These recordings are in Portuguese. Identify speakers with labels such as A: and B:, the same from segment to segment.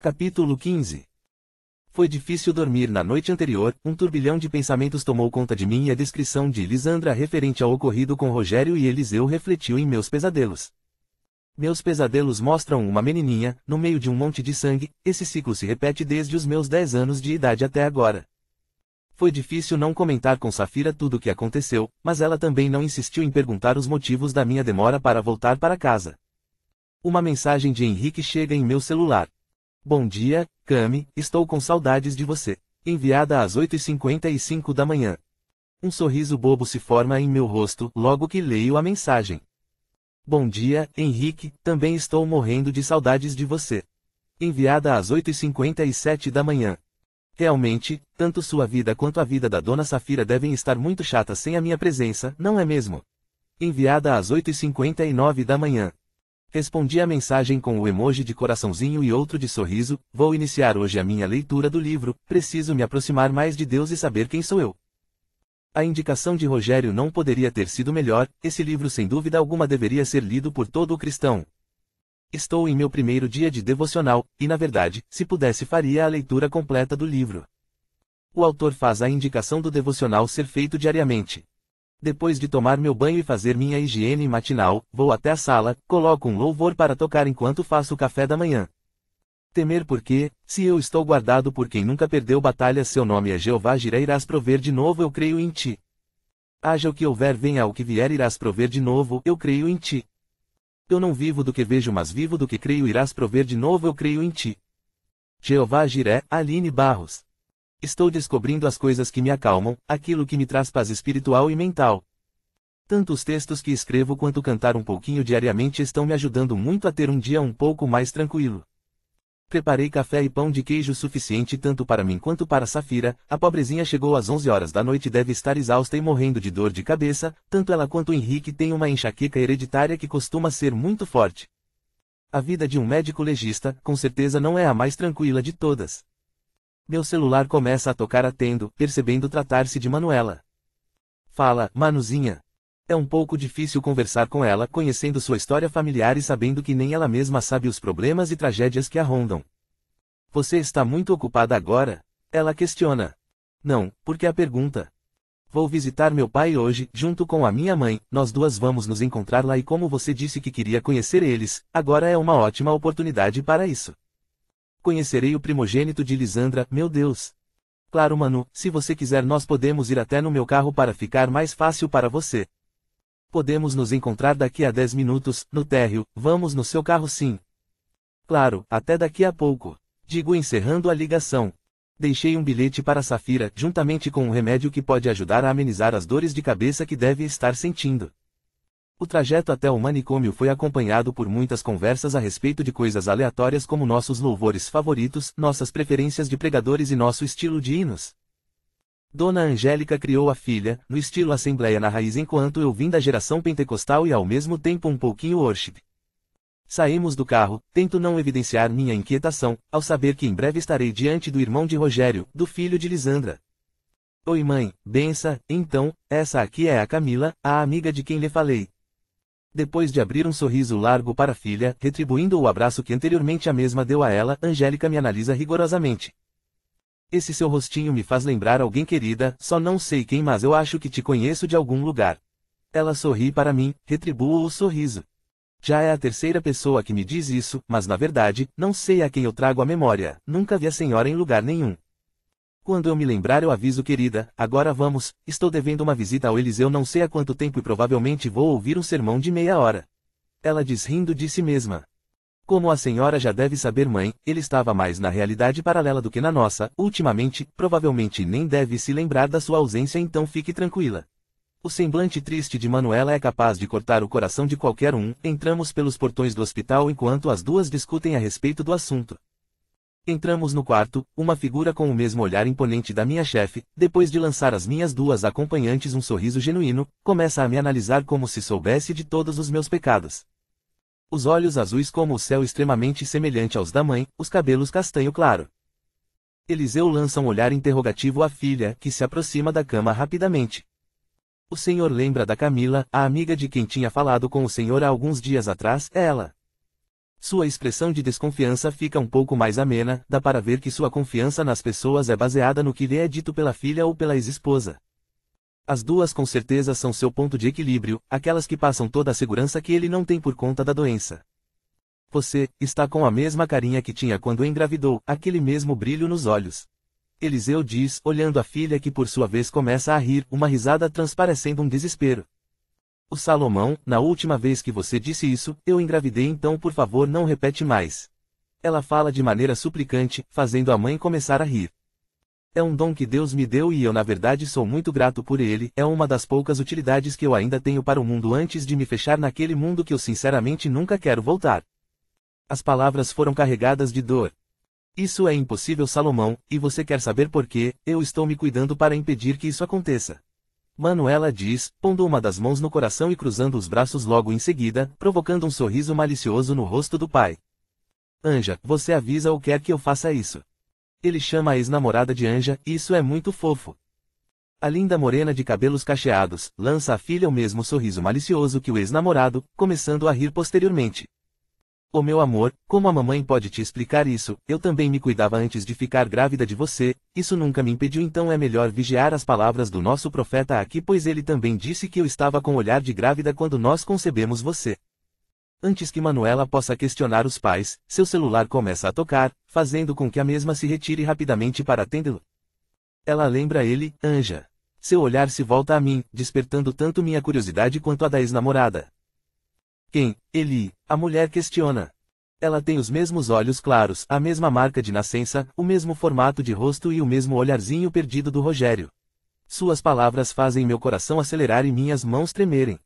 A: Capítulo 15 Foi difícil dormir na noite anterior, um turbilhão de pensamentos tomou conta de mim e a descrição de Lisandra referente ao ocorrido com Rogério e Eliseu refletiu em meus pesadelos. Meus pesadelos mostram uma menininha, no meio de um monte de sangue, esse ciclo se repete desde os meus 10 anos de idade até agora. Foi difícil não comentar com Safira tudo o que aconteceu, mas ela também não insistiu em perguntar os motivos da minha demora para voltar para casa. Uma mensagem de Henrique chega em meu celular. Bom dia, Cami, estou com saudades de você. Enviada às 8h55 da manhã. Um sorriso bobo se forma em meu rosto logo que leio a mensagem. Bom dia, Henrique, também estou morrendo de saudades de você. Enviada às 8h57 da manhã. Realmente, tanto sua vida quanto a vida da Dona Safira devem estar muito chatas sem a minha presença, não é mesmo? Enviada às 8h59 da manhã. Respondi a mensagem com o emoji de coraçãozinho e outro de sorriso. Vou iniciar hoje a minha leitura do livro. Preciso me aproximar mais de Deus e saber quem sou eu. A indicação de Rogério não poderia ter sido melhor. Esse livro, sem dúvida alguma, deveria ser lido por todo o cristão. Estou em meu primeiro dia de devocional, e na verdade, se pudesse, faria a leitura completa do livro. O autor faz a indicação do devocional ser feito diariamente. Depois de tomar meu banho e fazer minha higiene matinal, vou até a sala, coloco um louvor para tocar enquanto faço o café da manhã. Temer porque, se eu estou guardado por quem nunca perdeu batalha, seu nome é Jeová Jireh, irás prover de novo, eu creio em ti. Haja o que houver, venha o que vier, irás prover de novo, eu creio em ti. Eu não vivo do que vejo, mas vivo do que creio, irás prover de novo, eu creio em ti. Jeová Jiré, Aline Barros. Estou descobrindo as coisas que me acalmam, aquilo que me traz paz espiritual e mental. Tanto os textos que escrevo quanto cantar um pouquinho diariamente estão me ajudando muito a ter um dia um pouco mais tranquilo. Preparei café e pão de queijo suficiente tanto para mim quanto para Safira, a pobrezinha chegou às 11 horas da noite e deve estar exausta e morrendo de dor de cabeça, tanto ela quanto Henrique têm uma enxaqueca hereditária que costuma ser muito forte. A vida de um médico legista, com certeza não é a mais tranquila de todas. Meu celular começa a tocar atendo, percebendo tratar-se de Manuela. Fala, Manuzinha. É um pouco difícil conversar com ela conhecendo sua história familiar e sabendo que nem ela mesma sabe os problemas e tragédias que a rondam. Você está muito ocupada agora? Ela questiona. Não, porque a pergunta. Vou visitar meu pai hoje, junto com a minha mãe, nós duas vamos nos encontrar lá e como você disse que queria conhecer eles, agora é uma ótima oportunidade para isso. Conhecerei o primogênito de Lisandra, meu Deus. Claro, Manu, se você quiser, nós podemos ir até no meu carro para ficar mais fácil para você. Podemos nos encontrar daqui a 10 minutos, no térreo, vamos no seu carro sim. Claro, até daqui a pouco. Digo encerrando a ligação. Deixei um bilhete para Safira, juntamente com um remédio que pode ajudar a amenizar as dores de cabeça que deve estar sentindo. O trajeto até o manicômio foi acompanhado por muitas conversas a respeito de coisas aleatórias como nossos louvores favoritos, nossas preferências de pregadores e nosso estilo de hinos. Dona Angélica criou a filha, no estilo Assembleia na Raiz enquanto eu vim da geração pentecostal e ao mesmo tempo um pouquinho worship. Saímos do carro, tento não evidenciar minha inquietação, ao saber que em breve estarei diante do irmão de Rogério, do filho de Lisandra. Oi mãe, bença, então, essa aqui é a Camila, a amiga de quem lhe falei depois de abrir um sorriso largo para a filha, retribuindo o abraço que anteriormente a mesma deu a ela, Angélica me analisa rigorosamente. Esse seu rostinho me faz lembrar alguém querida, só não sei quem, mas eu acho que te conheço de algum lugar. Ela sorri para mim, retribuo o sorriso. Já é a terceira pessoa que me diz isso, mas na verdade, não sei a quem eu trago a memória, nunca vi a senhora em lugar nenhum. Quando eu me lembrar eu aviso querida, agora vamos, estou devendo uma visita ao Eliseu não sei há quanto tempo e provavelmente vou ouvir um sermão de meia hora. Ela diz rindo de si mesma. Como a senhora já deve saber, mãe, ele estava mais na realidade paralela do que na nossa, ultimamente, provavelmente nem deve se lembrar da sua ausência, então fique tranquila. O semblante triste de Manuela é capaz de cortar o coração de qualquer um. Entramos pelos portões do hospital enquanto as duas discutem a respeito do assunto. Entramos no quarto, uma figura com o mesmo olhar imponente da minha chefe, depois de lançar às minhas duas acompanhantes um sorriso genuíno, começa a me analisar como se soubesse de todos os meus pecados. Os olhos azuis como o céu extremamente semelhante aos da mãe, os cabelos castanho claro. Eliseu lança um olhar interrogativo à filha, que se aproxima da cama rapidamente. O senhor lembra da Camila, a amiga de quem tinha falado com o senhor há alguns dias atrás, é ela. Sua expressão de desconfiança fica um pouco mais amena, dá para ver que sua confiança nas pessoas é baseada no que lhe é dito pela filha ou pela ex-esposa. As duas com certeza são seu ponto de equilíbrio, aquelas que passam toda a segurança que ele não tem por conta da doença. Você está com a mesma carinha que tinha quando engravidou, aquele mesmo brilho nos olhos. Eliseu diz, olhando a filha que por sua vez começa a rir, uma risada transparecendo um desespero. O Salomão, na última vez que você disse isso, eu engravidei então por favor não repete mais. Ela fala de maneira suplicante, fazendo a mãe começar a rir. É um dom que Deus me deu e eu na verdade sou muito grato por ele, é uma das poucas utilidades que eu ainda tenho para o mundo antes de me fechar naquele mundo que eu sinceramente nunca quero voltar. As palavras foram carregadas de dor. Isso é impossível, Salomão, e você quer saber por quê? Eu estou me cuidando para impedir que isso aconteça. Manuela diz, pondo uma das mãos no coração e cruzando os braços logo em seguida, provocando um sorriso malicioso no rosto do pai. Anja, você avisa ou quer que eu faça isso? Ele chama a ex-namorada de Anja, isso é muito fofo. A linda morena de cabelos cacheados lança à filha o mesmo sorriso malicioso que o ex-namorado, começando a rir posteriormente. Oh meu amor, como a mamãe pode te explicar isso? Eu também me cuidava antes de ficar grávida de você, isso nunca me impediu, então é melhor vigiar as palavras do nosso profeta aqui, pois ele também disse que eu estava com olhar de grávida quando nós concebemos você. Antes que Manuela possa questionar os pais, seu celular começa a tocar, fazendo com que a mesma se retire rapidamente para atendê-lo. Ela lembra ele, Anja. Seu olhar se volta a mim, despertando tanto minha curiosidade quanto a da ex-namorada. Quem? Eli, a mulher questiona. Ela tem os mesmos olhos claros, a mesma marca de nascença, o mesmo formato de rosto e o mesmo olharzinho perdido do Rogério. Suas palavras fazem meu coração acelerar e minhas mãos tremerem.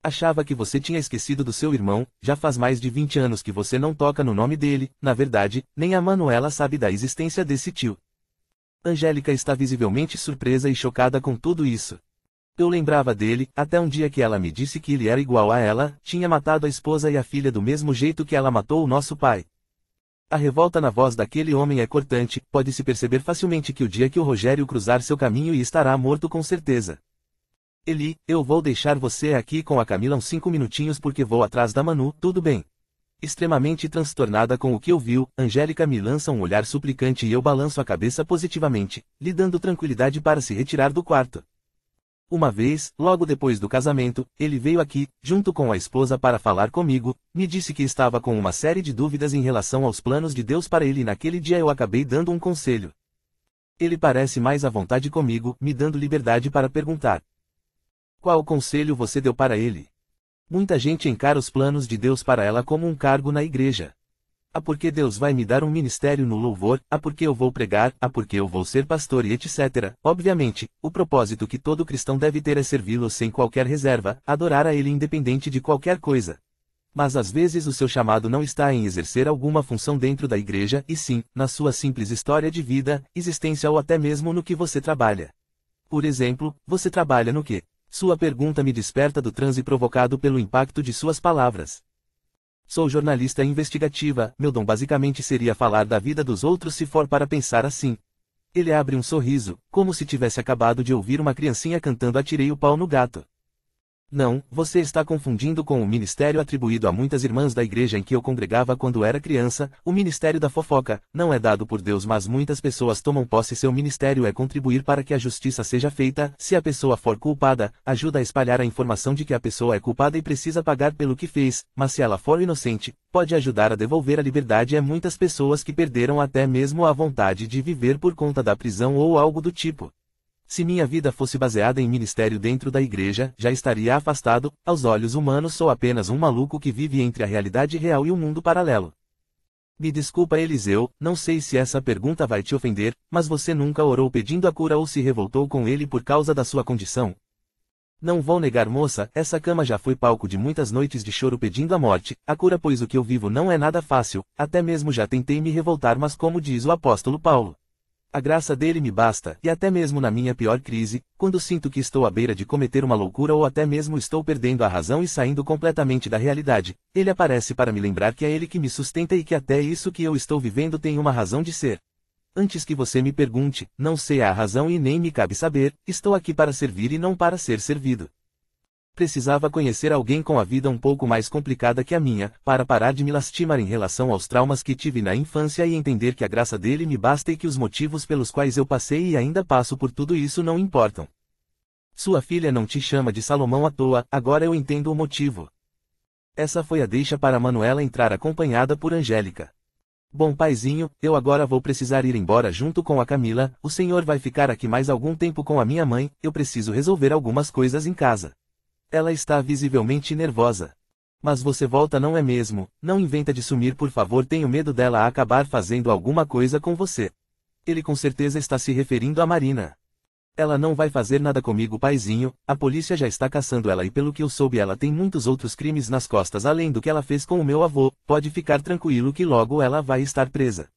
A: Achava que você tinha esquecido do seu irmão, já faz mais de 20 anos que você não toca no nome dele, na verdade, nem a Manuela sabe da existência desse tio. Angélica está visivelmente surpresa e chocada com tudo isso. Eu lembrava dele, até um dia que ela me disse que ele era igual a ela, tinha matado a esposa e a filha do mesmo jeito que ela matou o nosso pai. A revolta na voz daquele homem é cortante, pode-se perceber facilmente que o dia que o Rogério cruzar seu caminho e estará morto com certeza. Eli, eu vou deixar você aqui com a Camila uns cinco minutinhos porque vou atrás da Manu, tudo bem. Extremamente transtornada com o que ouviu, Angélica me lança um olhar suplicante e eu balanço a cabeça positivamente, lhe dando tranquilidade para se retirar do quarto. Uma vez, logo depois do casamento, ele veio aqui, junto com a esposa para falar comigo, me disse que estava com uma série de dúvidas em relação aos planos de Deus para ele e naquele dia eu acabei dando um conselho. Ele parece mais à vontade comigo, me dando liberdade para perguntar. Qual conselho você deu para ele? Muita gente encara os planos de Deus para ela como um cargo na igreja. Ah porque Deus vai me dar um ministério no louvor, ah porque eu vou pregar, ah porque eu vou ser pastor e etc. Obviamente, o propósito que todo cristão deve ter é servi-lo sem qualquer reserva, adorar a ele independente de qualquer coisa. Mas às vezes o seu chamado não está em exercer alguma função dentro da igreja, e sim, na sua simples história de vida, existência ou até mesmo no que você trabalha. Por exemplo, você trabalha no que? Sua pergunta me desperta do transe provocado pelo impacto de suas palavras. Sou jornalista investigativa, meu dom basicamente seria falar da vida dos outros se for para pensar assim. Ele abre um sorriso, como se tivesse acabado de ouvir uma criancinha cantando Atirei o pau no gato. Não, você está confundindo com o ministério atribuído a muitas irmãs da igreja em que eu congregava quando era criança, o ministério da fofoca, não é dado por Deus, mas muitas pessoas tomam posse seu ministério é contribuir para que a justiça seja feita. Se a pessoa for culpada, ajuda a espalhar a informação de que a pessoa é culpada e precisa pagar pelo que fez, mas se ela for inocente, pode ajudar a devolver a liberdade a muitas pessoas que perderam até mesmo a vontade de viver por conta da prisão ou algo do tipo. Se minha vida fosse baseada em ministério dentro da igreja, já estaria afastado, aos olhos humanos sou apenas um maluco que vive entre a realidade real e o mundo paralelo. Me desculpa, Eliseu, não sei se essa pergunta vai te ofender, mas você nunca orou pedindo a cura ou se revoltou com ele por causa da sua condição? Não vou negar, moça, essa cama já foi palco de muitas noites de choro pedindo a morte, a cura, pois o que eu vivo não é nada fácil, até mesmo já tentei me revoltar, mas como diz o apóstolo Paulo, a graça dele me basta, e até mesmo na minha pior crise, quando sinto que estou à beira de cometer uma loucura ou até mesmo estou perdendo a razão e saindo completamente da realidade, ele aparece para me lembrar que é ele que me sustenta e que até isso que eu estou vivendo tem uma razão de ser. Antes que você me pergunte, não sei a razão e nem me cabe saber, estou aqui para servir e não para ser servido. Precisava conhecer alguém com a vida um pouco mais complicada que a minha, para parar de me lastimar em relação aos traumas que tive na infância e entender que a graça dele me basta e que os motivos pelos quais eu passei e ainda passo por tudo isso não importam. Sua filha não te chama de Salomão à toa, agora eu entendo o motivo. Essa foi a deixa para Manuela entrar acompanhada por Angélica. Bom paizinho, eu agora vou precisar ir embora junto com a Camila, o senhor vai ficar aqui mais algum tempo com a minha mãe, eu preciso resolver algumas coisas em casa. Ela está visivelmente nervosa. Mas você volta não é mesmo, não inventa de sumir por favor tenho medo dela acabar fazendo alguma coisa com você. Ele com certeza está se referindo a Marina. Ela não vai fazer nada comigo paizinho, a polícia já está caçando ela e pelo que eu soube ela tem muitos outros crimes nas costas além do que ela fez com o meu avô, pode ficar tranquilo que logo ela vai estar presa.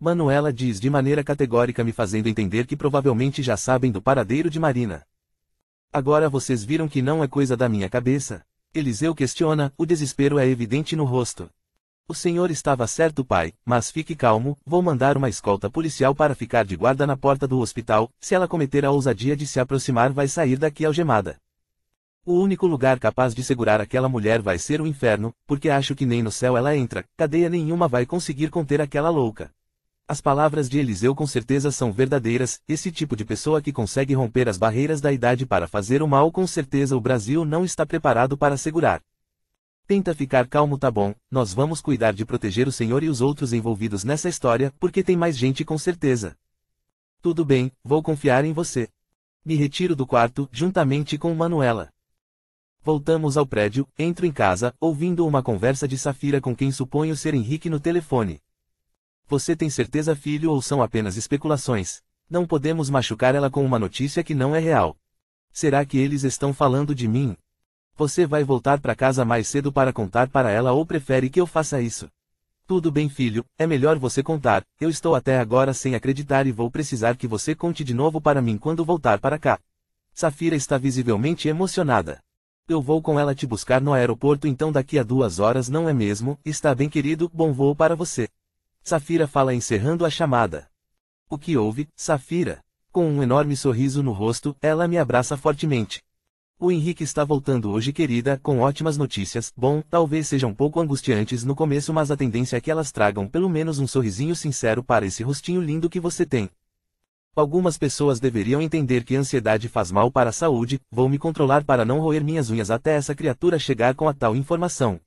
A: Manuela diz de maneira categórica me fazendo entender que provavelmente já sabem do paradeiro de Marina. Agora vocês viram que não é coisa da minha cabeça. Eliseu questiona, o desespero é evidente no rosto. O senhor estava certo, pai, mas fique calmo, vou mandar uma escolta policial para ficar de guarda na porta do hospital, se ela cometer a ousadia de se aproximar, vai sair daqui algemada. O único lugar capaz de segurar aquela mulher vai ser o inferno, porque acho que nem no céu ela entra, cadeia nenhuma vai conseguir conter aquela louca. As palavras de Eliseu com certeza são verdadeiras, esse tipo de pessoa que consegue romper as barreiras da idade para fazer o mal com certeza o Brasil não está preparado para segurar. Tenta ficar calmo tá bom, nós vamos cuidar de proteger o senhor e os outros envolvidos nessa história, porque tem mais gente com certeza. Tudo bem, vou confiar em você. Me retiro do quarto, juntamente com Manuela. Voltamos ao prédio, entro em casa, ouvindo uma conversa de Safira com quem suponho ser Henrique no telefone. Você tem certeza, filho, ou são apenas especulações? Não podemos machucar ela com uma notícia que não é real. Será que eles estão falando de mim? Você vai voltar para casa mais cedo para contar para ela ou prefere que eu faça isso? Tudo bem, filho, é melhor você contar. Eu estou até agora sem acreditar e vou precisar que você conte de novo para mim quando voltar para cá. Safira está visivelmente emocionada. Eu vou com ela te buscar no aeroporto então daqui a duas horas, não é mesmo? Está bem, querido, bom voo para você. Safira fala encerrando a chamada. O que houve, Safira? Com um enorme sorriso no rosto, ela me abraça fortemente. O Henrique está voltando hoje, querida, com ótimas notícias. Bom, talvez sejam um pouco angustiantes no começo, mas a tendência é que elas tragam pelo menos um sorrisinho sincero para esse rostinho lindo que você tem. Algumas pessoas deveriam entender que ansiedade faz mal para a saúde, vou me controlar para não roer minhas unhas até essa criatura chegar com a tal informação.